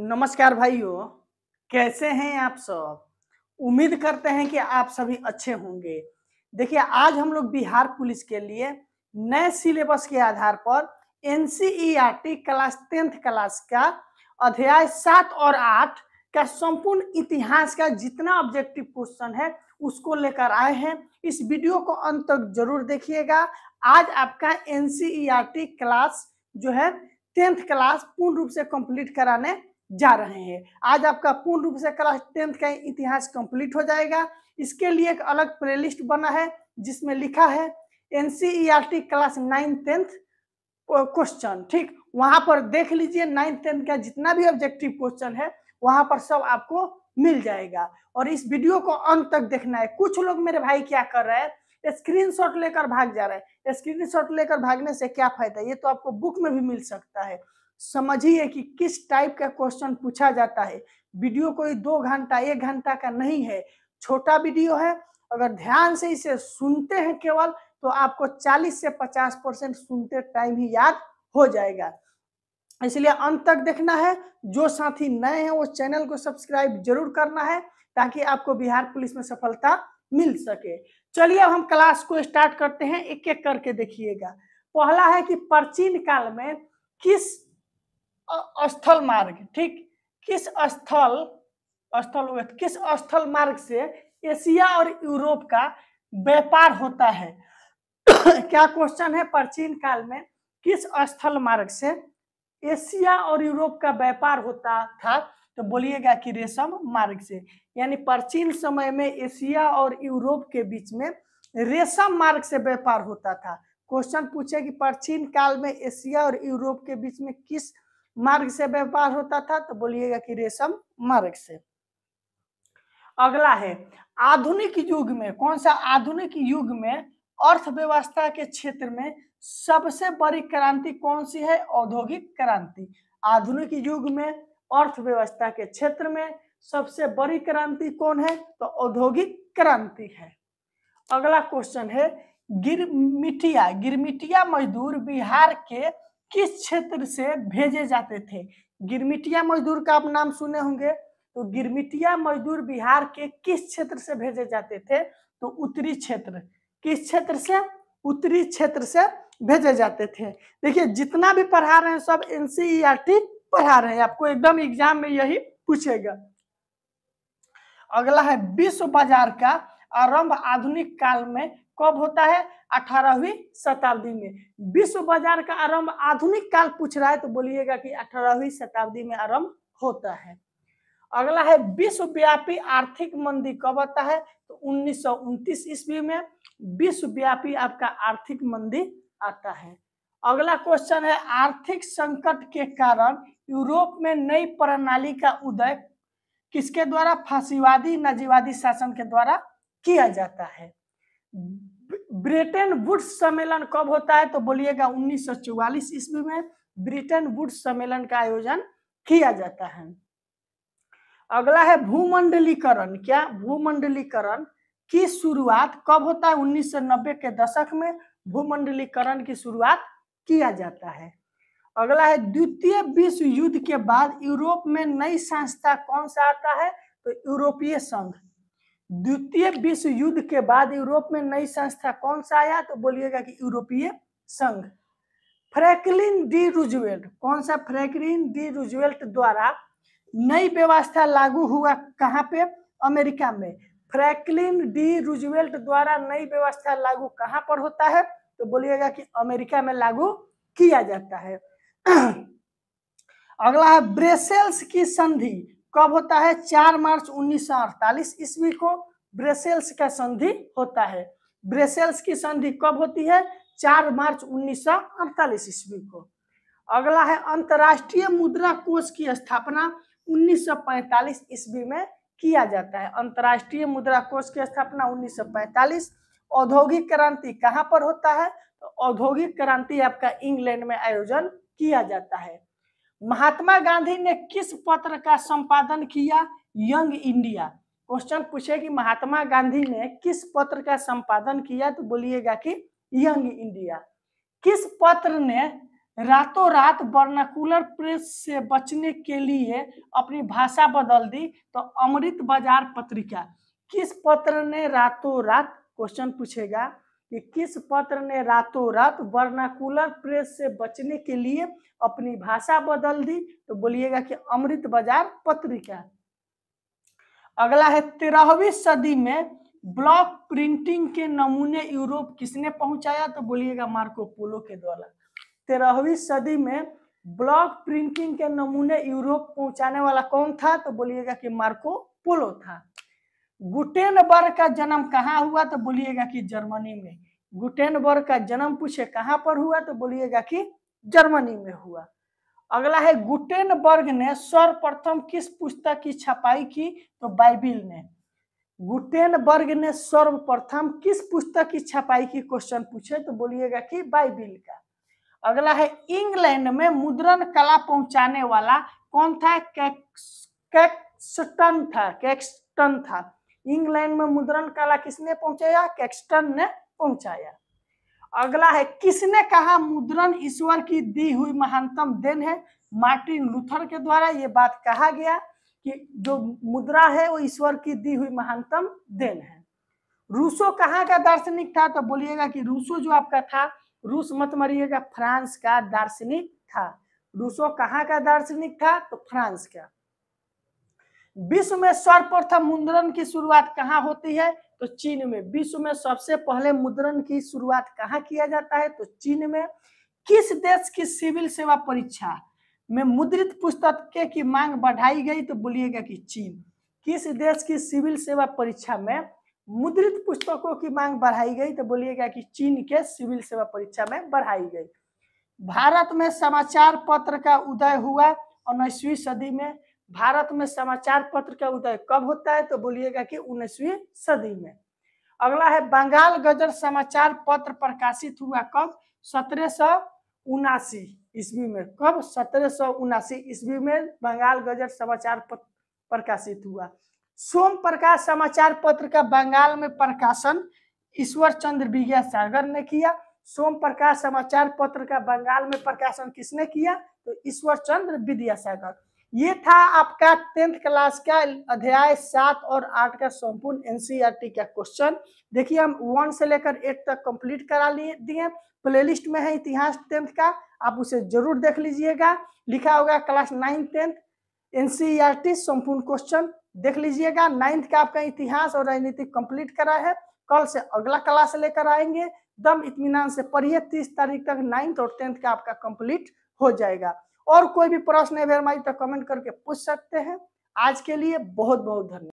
नमस्कार भाइयों कैसे हैं आप सब उम्मीद करते हैं कि आप सभी अच्छे होंगे देखिए आज हम लोग बिहार पुलिस के लिए नए सिलेबस के आधार पर N e class tenth class का अध्याय सात और आठ का संपूर्ण इतिहास का जितना ऑब्जेक्टिव क्वेश्चन है उसको लेकर आए हैं इस वीडियो को अंत तक जरूर देखिएगा आज आपका एन e क्लास जो है टेंथ क्लास पूर्ण रूप से कंप्लीट कराने जा रहे हैं आज आपका पूर्ण रूप से क्लास टेंथ का इतिहास कंप्लीट हो जाएगा इसके लिए एक अलग प्लेलिस्ट बना है जिसमें लिखा है N class nine tenth question ठीक वहां पर देख लीजिए नाइन्थ टेंथ का जितना भी ऑब्जेक्टिव क्वेश्चन है वहां पर सब आपको मिल जाएगा और इस वीडियो को अंत तक देखना है कुछ लोग मेरे भाई क्या कर रहे हैं स्क्रीनशॉट लेकर भाग जा रहे हैं स्क्रीनशॉट लेकर भागने से क्या फायदा ये तो आपको बुक में भी मिल सकता है समझिए कि किस टाइप का क्वेश्चन पूछा जाता है वीडियो कोई दो घंटा एक घंटा का नहीं है छोटा वीडियो है अगर ध्यान से इसे सुनते हैं केवल तो आपको 40 से 50 परसेंट सुनते टाइम ही याद हो जाएगा इसलिए अंत तक देखना है जो साथी नए हैं वो चैनल को सब्सक्राइब जरूर करना है ताकि आपको बिहार पुलिस में सफलता मिल सके चलिए अब हम क्लास को स्टार्ट करते हैं एक एक करके देखिएगा पहला है कि प्राचीन काल में किस स्थल मार्ग ठीक किस स्थल स्थल किस स्थल मार्ग से एशिया और यूरोप का व्यापार होता है क्या क्वेश्चन है प्राचीन काल में किस स्थल मार्ग से एशिया और यूरोप का व्यापार होता था तो बोलिएगा कि रेशम मार्ग से यानी प्राचीन समय में एशिया और यूरोप के बीच में रेशम मार्ग से व्यापार होता था क्वेश्चन पूछे कि प्राचीन काल में एशिया और यूरोप के बीच में किस मार्ग से व्यापार होता था तो बोलिएगा कि रेशम मार्ग से अगला है आधुनिक युग में कौन सा आधुनिक युग में अर्थव्यवस्था के क्षेत्र में सबसे बड़ी क्रांति कौन सी है औद्योगिक क्रांति आधुनिक युग में अर्थव्यवस्था के क्षेत्र में सबसे बड़ी क्रांति कौन है तो औद्योगिक क्रांति है अगला क्वेश्चन है गिरमिटिया गिरमिटिया मजदूर बिहार के किस क्षेत्र से भेजे जाते थे गिरमिटिया मजदूर का आप नाम सुने होंगे तो गिरमिटिया मजदूर बिहार के किस क्षेत्र से भेजे जाते थे तो उत्तरी क्षेत्र किस क्षेत्र से उत्तरी क्षेत्र से भेजे जाते थे देखिए जितना भी पढ़ा रहे हैं सब एनसीईआरटी e पढ़ा रहे हैं आपको एकदम एग्जाम में यही पूछेगा अगला है विश्व बाजार का आरंभ आधुनिक काल में कब होता है अठारहवीं शताब्दी में विश्व बाजार का आरंभ आधुनिक काल पूछ रहा है तो बोलिएगा कि अठारहवीं शताब्दी में आरंभ होता है अगला है विश्वव्यापी आर्थिक मंदी कब आता है तो उन्नीस ईस्वी में विश्वव्यापी आपका आर्थिक मंदी आता है अगला क्वेश्चन है आर्थिक संकट के कारण यूरोप में नई प्रणाली का उदय किसके द्वारा फांसीवादी नजीवादी शासन के द्वारा किया जाता है ब्रिटेन वुड्स सम्मेलन कब होता है तो बोलिएगा 1944 ईस्वी में ब्रिटेन वुड्स सम्मेलन का आयोजन किया जाता है अगला है भूमंडलीकरण क्या भूमंडलीकरण की शुरुआत कब होता है 1990 के दशक में भूमंडलीकरण की शुरुआत किया जाता है अगला है द्वितीय विश्व युद्ध के बाद यूरोप में नई संस्था कौन सा आता है तो यूरोपीय संघ द्वितीय विश्व युद्ध के बाद यूरोप में नई संस्था कौन सा आया तो बोलिएगा कि यूरोपीय संघ फ्रैंकलिन डी रूजवेल्ट कौन सा फ्रैंकलिन डी रूजवेल्ट द्वारा नई व्यवस्था लागू हुआ कहाँ पे अमेरिका में फ्रैंकलिन डी रूजवेल्ट द्वारा नई व्यवस्था लागू कहाँ पर होता है तो बोलिएगा कि अमेरिका में लागू किया जाता है अगला है ब्रेसेल्स की संधि कब होता है चार मार्च उन्नीस ईस्वी को ब्रेसेल्स का संधि होता है ब्रेसेल्स की संधि कब होती है चार मार्च उन्नीस ईस्वी को अगला है अंतर्राष्ट्रीय मुद्रा कोष की स्थापना 1945 ईस्वी में किया जाता है अंतर्राष्ट्रीय मुद्रा कोष की स्थापना 1945 औद्योगिक क्रांति कहाँ पर होता है तो औद्योगिक क्रांति आपका इंग्लैंड में आयोजन किया जाता है महात्मा गांधी ने किस पत्र का संपादन किया यंग इंडिया क्वेश्चन पूछे कि महात्मा गांधी ने किस पत्र का संपादन किया तो बोलिएगा कि यंग इंडिया किस पत्र ने रातों रात वर्नाकुलर प्रेस से बचने के लिए अपनी भाषा बदल दी तो अमृत बाजार पत्रिका किस पत्र ने रातों रात क्वेश्चन पूछेगा कि किस पत्र ने रातों रात वर्नाकुलर प्रेस से बचने के लिए अपनी भाषा बदल दी तो बोलिएगा कि अमृत बाजार पत्रिका अगला है तेरहवीं सदी में ब्लॉक प्रिंटिंग के नमूने यूरोप किसने पहुंचाया तो बोलिएगा मार्को पोलो के द्वारा तेरहवीं सदी में ब्लॉक प्रिंटिंग के नमूने यूरोप पहुंचाने वाला कौन था तो बोलिएगा कि मार्को पोलो था गुटेनबर्ग का जन्म कहाँ हुआ तो बोलिएगा कि जर्मनी में गुटेनबर्ग का जन्म पूछे कहाँ पर हुआ तो बोलिएगा कि जर्मनी में हुआ अगला है गुटेनबर्ग ने सर्वप्रथम किस पुस्तक की छपाई की तो बाइबिल ने गुटेनबर्ग ने सर्वप्रथम किस पुस्तक की छपाई की क्वेश्चन पूछे तो बोलिएगा कि बाइबिल का अगला है इंग्लैंड में मुद्रण कला पहुंचाने वाला कौन था कैक्सटन था कैक्सटन था इंग्लैंड में मुद्रण कला किसने पहुंचाया कैक्सटन ने पहुंचाया अगला है किसने कहा मुद्रण ईश्वर की दी हुई महानतम देन है मार्टिन लूथर के द्वारा ये बात कहा गया कि जो मुद्रा है वो ईश्वर की दी हुई महानतम देन है रूसो कहाँ का दार्शनिक था तो बोलिएगा कि रूसो जो आपका था रूस मत मरिएगा फ्रांस का दार्शनिक था रूसो कहाँ का दार्शनिक था तो फ्रांस का विश्व में सर्वप्रथम मुद्रण की शुरुआत कहाँ होती है तो चीन में विश्व में सबसे पहले मुद्रण की शुरुआत कहाँ किया जाता है तो चीन में किस देश की सिविल सेवा परीक्षा में मुद्रित पुस्तक की मांग बढ़ाई गई तो बोलिएगा कि चीन किस देश की सिविल सेवा परीक्षा में मुद्रित पुस्तकों की मांग बढ़ाई गई तो बोलिएगा कि चीन के सिविल सेवा परीक्षा में बढ़ाई गई भारत में समाचार पत्र का उदय हुआ उन्नीसवीं सदी में भारत में समाचार पत्र का उदय कब होता है तो बोलिएगा कि उन्नीसवी सदी में अगला है बंगाल गजर समाचार पत्र प्रकाशित हुआ कब सत्रह सौ उनासी ईस्वी में कब सत्रह सौ उनासी ईस्वी में बंगाल गजर समाचार पत्र प्रकाशित हुआ सोम प्रकाश समाचार पत्र का बंगाल में प्रकाशन ईश्वर चंद्र विद्यासागर ने किया सोम प्रकाश समाचार पत्र का बंगाल में प्रकाशन किसने किया तो ईश्वर चंद्र विद्यासागर ये था आपका टेंथ क्लास का अध्याय सात और आठ का संपूर्ण एनसीईआरटी e का क्वेश्चन देखिए हम वन से लेकर एट तक कंप्लीट करा लिए दिए प्लेलिस्ट में है इतिहास टेंथ का आप उसे जरूर देख लीजिएगा लिखा होगा क्लास नाइन टेंथ एनसीईआरटी संपूर्ण क्वेश्चन देख लीजिएगा नाइन्थ का आपका इतिहास और राजनीति कंप्लीट करा है कल से अगला क्लास लेकर आएंगे दम इतमान से पढ़िए तीस तारीख तक नाइन्थ और टेंथ का आपका कंप्लीट हो जाएगा और कोई भी प्रश्न है फिर हमारी तक कमेंट करके पूछ सकते हैं आज के लिए बहुत बहुत धन्यवाद